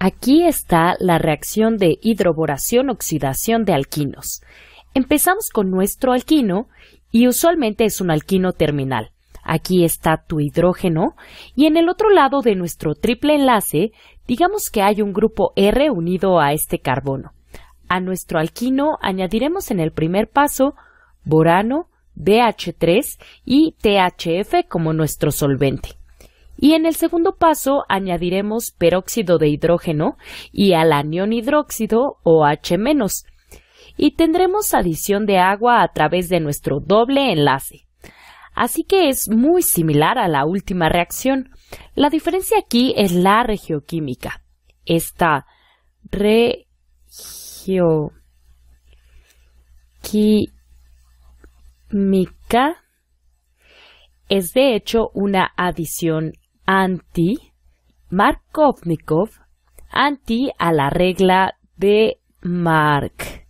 Aquí está la reacción de hidroboración-oxidación de alquinos. Empezamos con nuestro alquino y usualmente es un alquino terminal. Aquí está tu hidrógeno y en el otro lado de nuestro triple enlace, digamos que hay un grupo R unido a este carbono. A nuestro alquino añadiremos en el primer paso borano, BH3 y THF como nuestro solvente. Y en el segundo paso añadiremos peróxido de hidrógeno y al anión hidróxido OH-. Y tendremos adición de agua a través de nuestro doble enlace. Así que es muy similar a la última reacción. La diferencia aquí es la regioquímica. Esta regioquímica es de hecho una adición anti Markovnikov anti a la regla de Mark.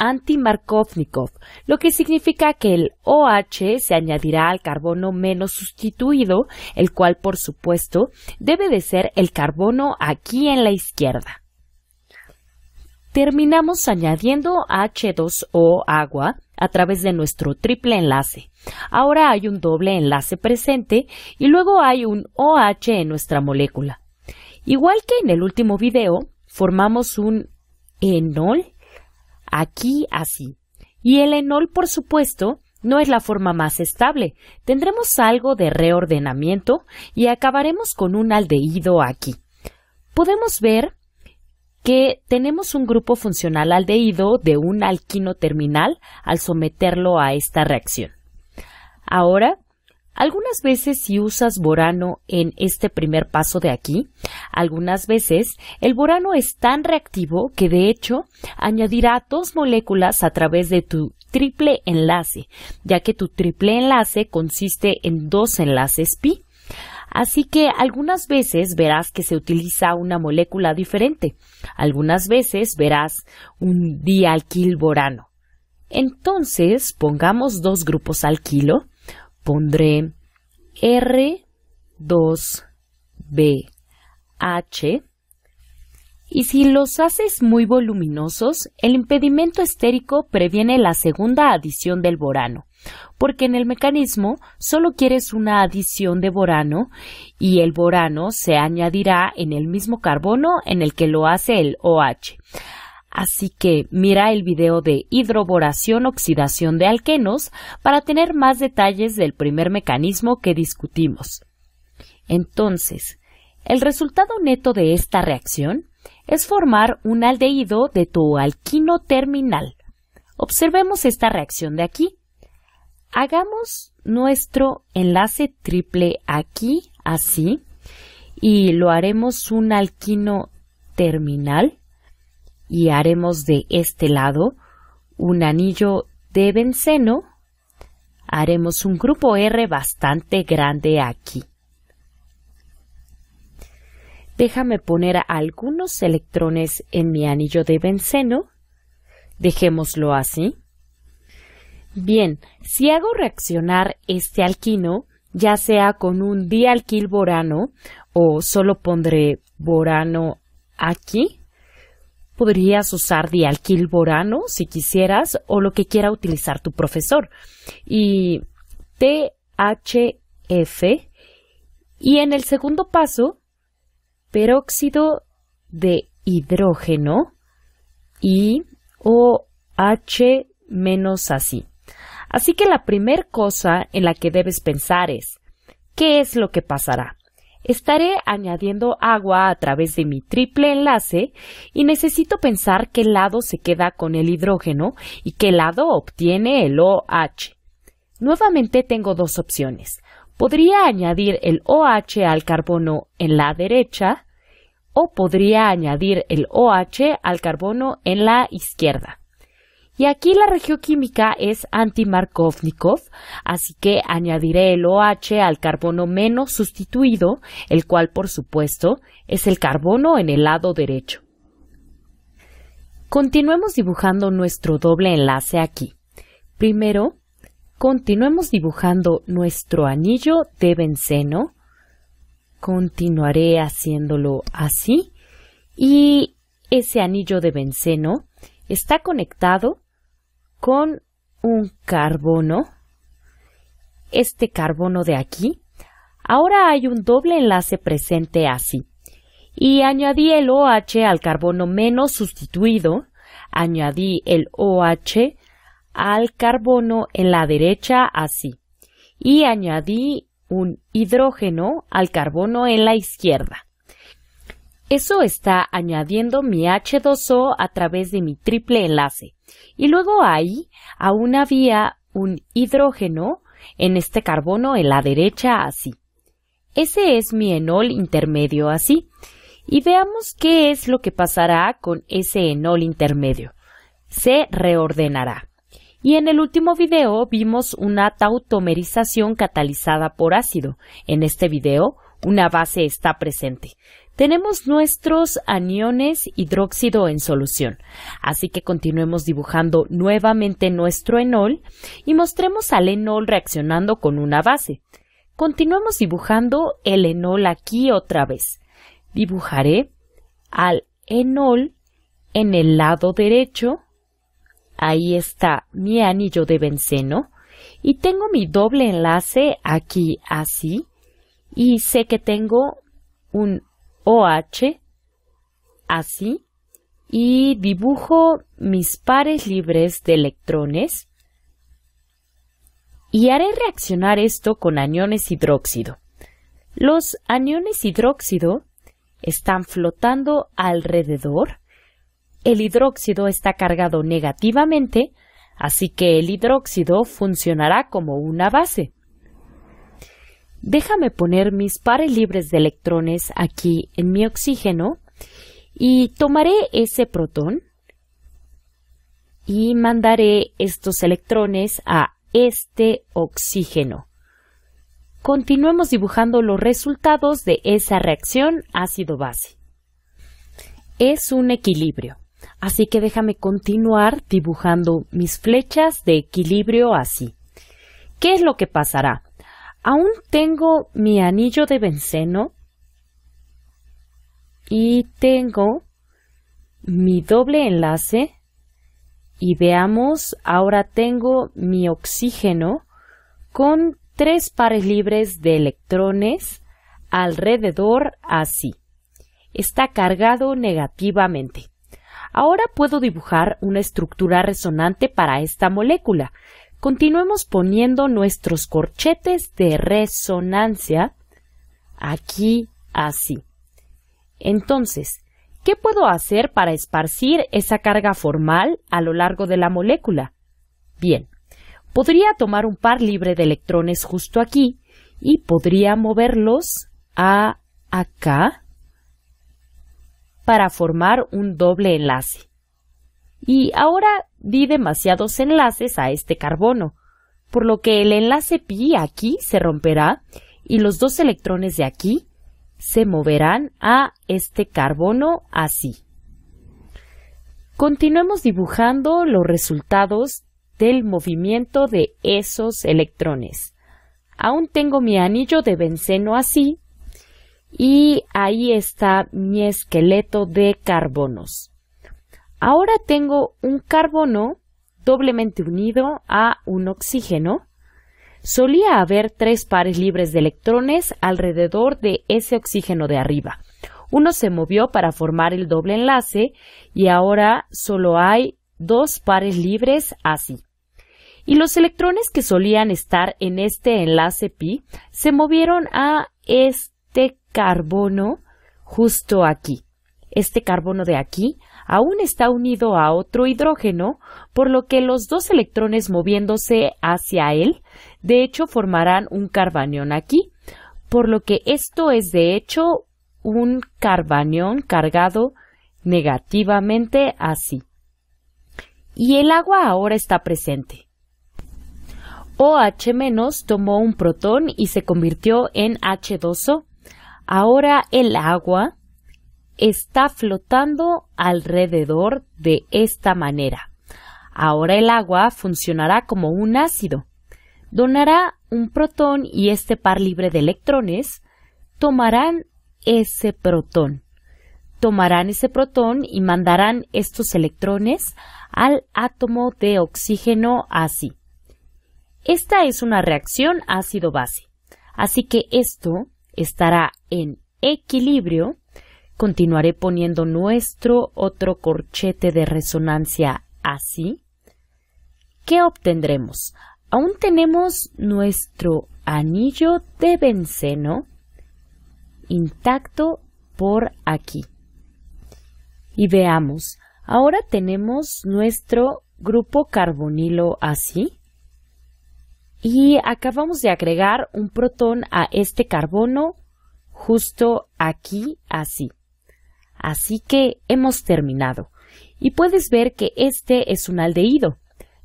Anti-Markovnikov, lo que significa que el OH se añadirá al carbono menos sustituido, el cual por supuesto debe de ser el carbono aquí en la izquierda terminamos añadiendo H2O agua a través de nuestro triple enlace. Ahora hay un doble enlace presente y luego hay un OH en nuestra molécula. Igual que en el último video, formamos un enol aquí así. Y el enol, por supuesto, no es la forma más estable. Tendremos algo de reordenamiento y acabaremos con un aldehído aquí. Podemos ver que tenemos un grupo funcional aldehído de un alquino terminal al someterlo a esta reacción. Ahora, algunas veces si usas borano en este primer paso de aquí, algunas veces el borano es tan reactivo que de hecho añadirá dos moléculas a través de tu triple enlace, ya que tu triple enlace consiste en dos enlaces pi. Así que algunas veces verás que se utiliza una molécula diferente, algunas veces verás un borano. Entonces, pongamos dos grupos al kilo, pondré R2BH y si los haces muy voluminosos, el impedimento estérico previene la segunda adición del borano porque en el mecanismo solo quieres una adición de borano y el borano se añadirá en el mismo carbono en el que lo hace el OH. Así que mira el video de hidroboración oxidación de alquenos para tener más detalles del primer mecanismo que discutimos. Entonces, el resultado neto de esta reacción es formar un aldehído de tu alquino terminal. Observemos esta reacción de aquí. Hagamos nuestro enlace triple aquí, así, y lo haremos un alquino terminal y haremos de este lado un anillo de benceno. Haremos un grupo R bastante grande aquí. Déjame poner algunos electrones en mi anillo de benceno. Dejémoslo así. Bien, si hago reaccionar este alquino, ya sea con un borano, o solo pondré borano aquí, podrías usar borano si quisieras o lo que quiera utilizar tu profesor. Y THF. Y en el segundo paso, peróxido de hidrógeno y OH menos así. Así que la primer cosa en la que debes pensar es ¿qué es lo que pasará? Estaré añadiendo agua a través de mi triple enlace y necesito pensar qué lado se queda con el hidrógeno y qué lado obtiene el OH. Nuevamente tengo dos opciones. Podría añadir el OH al carbono en la derecha o podría añadir el OH al carbono en la izquierda. Y aquí la regioquímica es anti-Markovnikov, así que añadiré el OH al carbono menos sustituido, el cual por supuesto es el carbono en el lado derecho. Continuemos dibujando nuestro doble enlace aquí. Primero, continuemos dibujando nuestro anillo de benceno. Continuaré haciéndolo así y ese anillo de benceno está conectado con un carbono, este carbono de aquí, ahora hay un doble enlace presente así. Y añadí el OH al carbono menos sustituido, añadí el OH al carbono en la derecha así. Y añadí un hidrógeno al carbono en la izquierda. Eso está añadiendo mi H2O a través de mi triple enlace. Y luego ahí aún había un hidrógeno en este carbono en la derecha así. Ese es mi enol intermedio así. Y veamos qué es lo que pasará con ese enol intermedio. Se reordenará. Y en el último video vimos una tautomerización catalizada por ácido. En este video una base está presente tenemos nuestros aniones hidróxido en solución. Así que continuemos dibujando nuevamente nuestro enol y mostremos al enol reaccionando con una base. Continuemos dibujando el enol aquí otra vez. Dibujaré al enol en el lado derecho. Ahí está mi anillo de benceno. Y tengo mi doble enlace aquí así. Y sé que tengo un OH, así, y dibujo mis pares libres de electrones y haré reaccionar esto con aniones hidróxido. Los aniones hidróxido están flotando alrededor. El hidróxido está cargado negativamente, así que el hidróxido funcionará como una base déjame poner mis pares libres de electrones aquí en mi oxígeno y tomaré ese protón y mandaré estos electrones a este oxígeno. Continuemos dibujando los resultados de esa reacción ácido-base. Es un equilibrio, así que déjame continuar dibujando mis flechas de equilibrio así. ¿Qué es lo que pasará? aún tengo mi anillo de benceno y tengo mi doble enlace y veamos, ahora tengo mi oxígeno con tres pares libres de electrones alrededor así. Está cargado negativamente. Ahora puedo dibujar una estructura resonante para esta molécula, continuemos poniendo nuestros corchetes de resonancia aquí así. Entonces, ¿qué puedo hacer para esparcir esa carga formal a lo largo de la molécula? Bien, podría tomar un par libre de electrones justo aquí y podría moverlos a acá para formar un doble enlace. Y ahora di demasiados enlaces a este carbono, por lo que el enlace pi aquí se romperá y los dos electrones de aquí se moverán a este carbono así. Continuemos dibujando los resultados del movimiento de esos electrones. Aún tengo mi anillo de benceno así y ahí está mi esqueleto de carbonos. Ahora tengo un carbono doblemente unido a un oxígeno. Solía haber tres pares libres de electrones alrededor de ese oxígeno de arriba. Uno se movió para formar el doble enlace y ahora solo hay dos pares libres así. Y los electrones que solían estar en este enlace pi se movieron a este carbono justo aquí. Este carbono de aquí aún está unido a otro hidrógeno, por lo que los dos electrones moviéndose hacia él, de hecho formarán un carbanión aquí, por lo que esto es de hecho un carbanión cargado negativamente así. Y el agua ahora está presente. OH- tomó un protón y se convirtió en H2O. Ahora el agua está flotando alrededor de esta manera. Ahora el agua funcionará como un ácido. Donará un protón y este par libre de electrones tomarán ese protón. Tomarán ese protón y mandarán estos electrones al átomo de oxígeno así. Esta es una reacción ácido-base, así que esto estará en equilibrio continuaré poniendo nuestro otro corchete de resonancia así. ¿Qué obtendremos? Aún tenemos nuestro anillo de benceno intacto por aquí. Y veamos, ahora tenemos nuestro grupo carbonilo así. Y acabamos de agregar un protón a este carbono justo aquí así. Así que hemos terminado. Y puedes ver que este es un aldehído.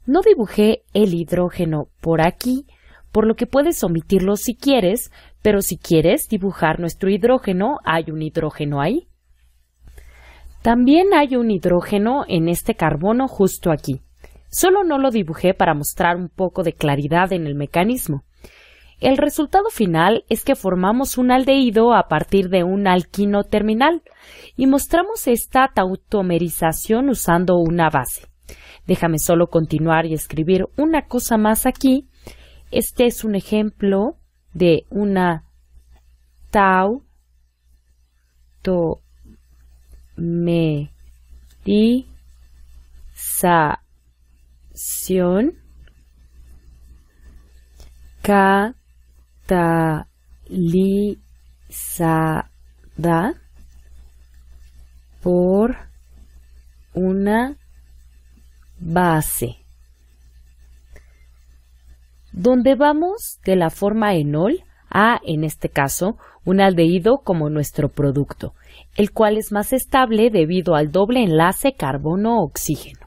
No dibujé el hidrógeno por aquí, por lo que puedes omitirlo si quieres, pero si quieres dibujar nuestro hidrógeno, hay un hidrógeno ahí. También hay un hidrógeno en este carbono justo aquí. Solo no lo dibujé para mostrar un poco de claridad en el mecanismo. El resultado final es que formamos un aldehído a partir de un alquino terminal y mostramos esta tautomerización usando una base. Déjame solo continuar y escribir una cosa más aquí. Este es un ejemplo de una tautomerización K da por una base. Donde vamos de la forma enol a, en este caso, un aldehído como nuestro producto, el cual es más estable debido al doble enlace carbono-oxígeno.